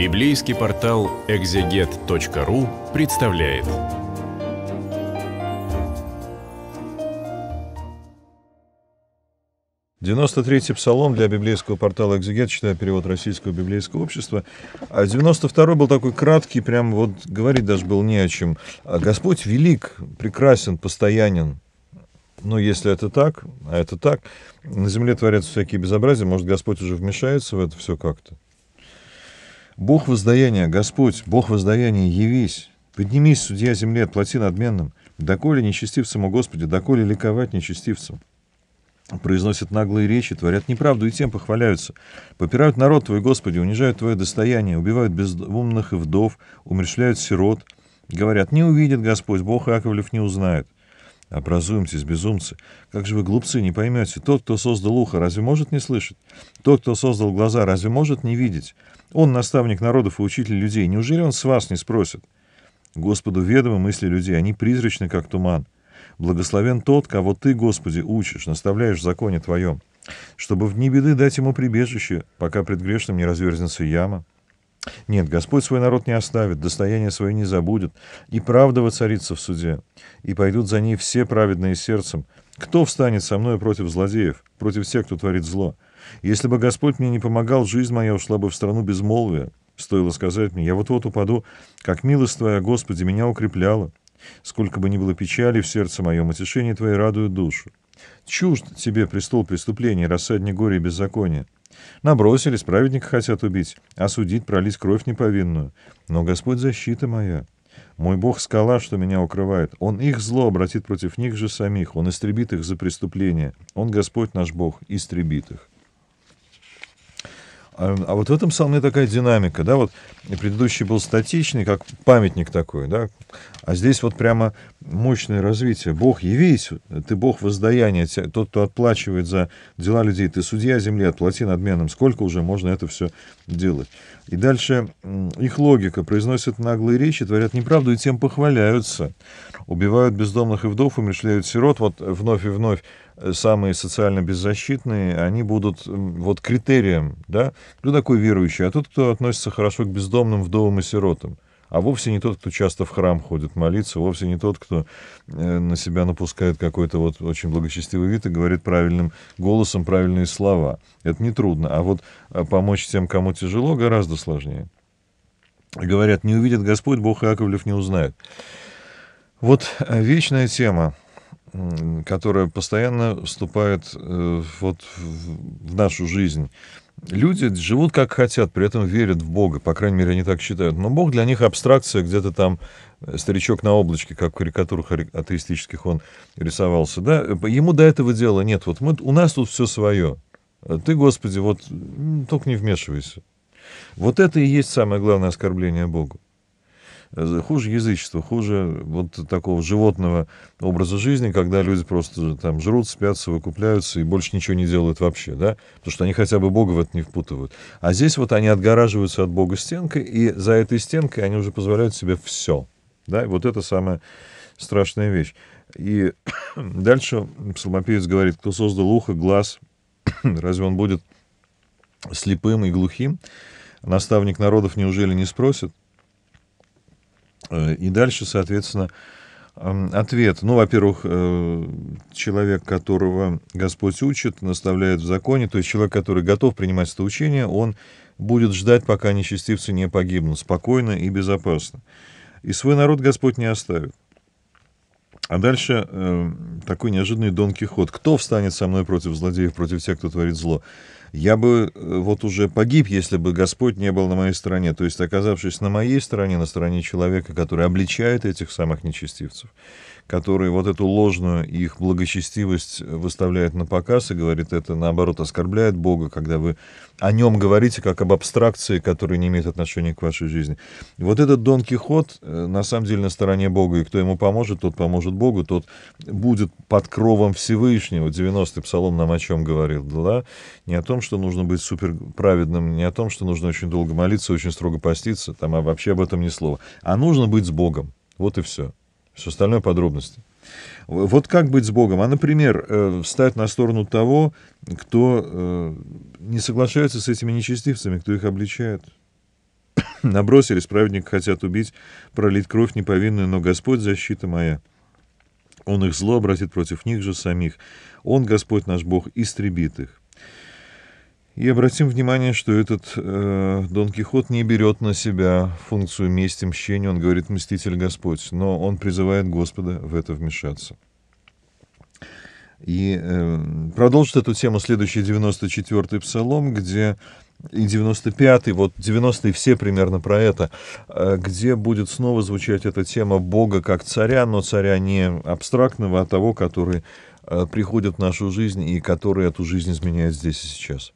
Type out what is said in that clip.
Библейский портал экзегет.ру представляет. Девяносто третий псалом для библейского портала «Экзегет», читая перевод Российского библейского общества. А девяносто второй был такой краткий, прям вот говорить даже был не о чем. А «Господь велик, прекрасен, постоянен, Но если это так, а это так, на земле творятся всякие безобразия, может, Господь уже вмешается в это все как-то? Бог воздаяния, Господь, Бог воздаяния, явись. Поднимись, судья земли, отплати надменным. Доколе нечестивцам, о Господи, доколе ликовать нечестивцам. Произносят наглые речи, творят неправду и тем похваляются. Попирают народ Твой, Господи, унижают Твое достояние, убивают безумных и вдов, умершляют сирот. Говорят, не увидит Господь, Бог Иаковлев не узнает. Образуемся, безумцы. Как же вы глупцы, не поймете. Тот, кто создал ухо, разве может не слышать? Тот, кто создал глаза, разве может не видеть? Он наставник народов и учитель людей. Неужели он с вас не спросит? Господу ведомы мысли людей, они призрачны, как туман. Благословен тот, кого ты, Господи, учишь, наставляешь в законе Твоем, чтобы в дни беды дать ему прибежище, пока пред грешным не разверзнется яма. Нет, Господь свой народ не оставит, достояние свое не забудет, и правда воцарится в суде, и пойдут за ней все праведные сердцем. Кто встанет со мной против злодеев, против тех, кто творит зло? Если бы Господь мне не помогал, жизнь моя ушла бы в страну безмолвия. Стоило сказать мне, я вот-вот упаду, как милость Твоя, Господи, меня укрепляла. Сколько бы ни было печали в сердце моем, утешение Твое радует душу. Чужд Тебе престол преступления, рассадни горя и беззакония. Набросились, праведника хотят убить, осудить, пролить кровь неповинную. Но Господь защита моя. Мой Бог — скала, что меня укрывает. Он их зло обратит против них же самих. Он истребит их за преступление. Он, Господь наш Бог, истребит их. А, а вот в этом псалме такая динамика, да, вот предыдущий был статичный, как памятник такой, да, а здесь вот прямо мощное развитие. Бог, явись, ты Бог воздаяния, тот, кто отплачивает за дела людей, ты судья земли, отплати надменным. Сколько уже можно это все делать? И дальше их логика. Произносят наглые речи, творят неправду и тем похваляются. Убивают бездомных и вдов, умершляют сирот. Вот вновь и вновь э, самые социально беззащитные, они будут вот критерием, да, кто такой верующий, а тот, кто относится хорошо к бездомным, вдовам и сиротам а вовсе не тот, кто часто в храм ходит молиться, вовсе не тот, кто э, на себя напускает какой-то вот очень благочестивый вид и говорит правильным голосом правильные слова. Это нетрудно. А вот э, помочь тем, кому тяжело, гораздо сложнее. Говорят, не увидит Господь, Бог Яковлев не узнает. Вот э, вечная тема, которая постоянно вступает вот в нашу жизнь, люди живут как хотят, при этом верят в Бога, по крайней мере, они так считают. Но Бог для них абстракция, где-то там э, старичок на облачке, как в карикатурах атеистических он рисовался. Да? Ему до этого дела нет. Вот мы, у нас тут все свое. Э, ты, Господи, вот только не вмешивайся. Вот это и есть самое главное оскорбление Богу хуже язычества, хуже вот такого животного образа жизни, когда люди просто там жрут, спятся, выкупляются и больше ничего не делают вообще, да, потому что они хотя бы Бога в это не впутывают. А здесь вот они отгораживаются от Бога стенкой, и за этой стенкой они уже позволяют себе все, да, и вот это самая страшная вещь. И дальше псалмопевец говорит, кто создал ухо, глаз, разве он будет слепым и глухим? Наставник народов неужели не спросит? Э, и дальше, соответственно, эм, ответ. Ну, во-первых, э, человек, которого Господь учит, наставляет в законе, то есть человек, который готов принимать это учение, он будет ждать, пока нечестивцы не погибнут, спокойно и безопасно. И свой народ Господь не оставит. А дальше э, такой неожиданный Дон Кихот. Кто встанет со мной против злодеев, против тех, кто творит зло? я бы э, вот уже погиб, если бы Господь не был на моей стороне. То есть, оказавшись на моей стороне, на стороне человека, который обличает этих самых нечестивцев, который вот эту ложную их благочестивость выставляет на показ и говорит, это наоборот оскорбляет Бога, когда вы о нем говорите как об абстракции, которая не имеет отношения к вашей жизни. вот этот Дон Кихот э, на самом деле на стороне Бога, и кто ему поможет, тот поможет Богу, тот будет под кровом Всевышнего. 90-й псалом нам о чем говорил, да? Не о том, что нужно быть супер праведным, не о том, что нужно очень долго молиться, очень строго поститься, там а вообще об этом ни слова. А нужно быть с Богом. Вот и все. Все остальное подробности. Вот как быть с Богом? А, например, э, встать на сторону того, кто э, не соглашается с этими нечестивцами, кто их обличает. Набросились, праведника хотят убить, пролить кровь неповинную, но Господь защита моя. Он их зло обратит против них же самих. Он, Господь наш Бог, истребит их. И обратим внимание, что этот э, Дон Кихот не берет на себя функцию мести, мщения, он говорит «мститель Господь», но он призывает Господа в это вмешаться. И э, продолжит эту тему следующий 94-й псалом, где и 95-й, вот 90-й все примерно про это, э, где будет снова звучать эта тема Бога как царя, но царя не абстрактного, а того, который э, приходит в нашу жизнь и который эту жизнь изменяет здесь и сейчас.